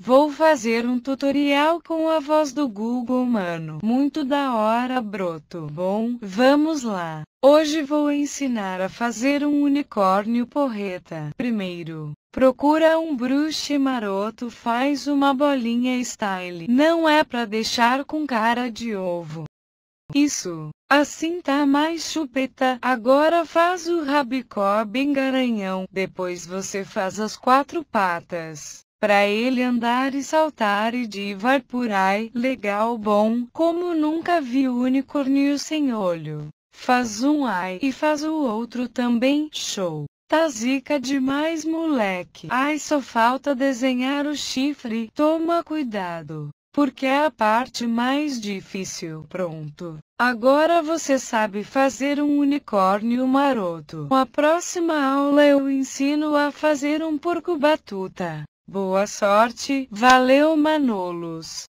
Vou fazer um tutorial com a voz do Google, mano. Muito da hora, broto. Bom, vamos lá. Hoje vou ensinar a fazer um unicórnio porreta. Primeiro, procura um bruxo maroto, faz uma bolinha style. Não é pra deixar com cara de ovo. Isso. Assim tá mais chupeta. Agora faz o rabicó bem garanhão. Depois você faz as quatro patas para ele andar e saltar e divar por aí, legal bom, como nunca vi unicórnio sem olho. Faz um ai e faz o outro também, show. Tá zica demais moleque, ai só falta desenhar o chifre, toma cuidado porque é a parte mais difícil. Pronto. Agora você sabe fazer um unicórnio maroto. A próxima aula eu ensino a fazer um porco batuta. Boa sorte, valeu Manolos!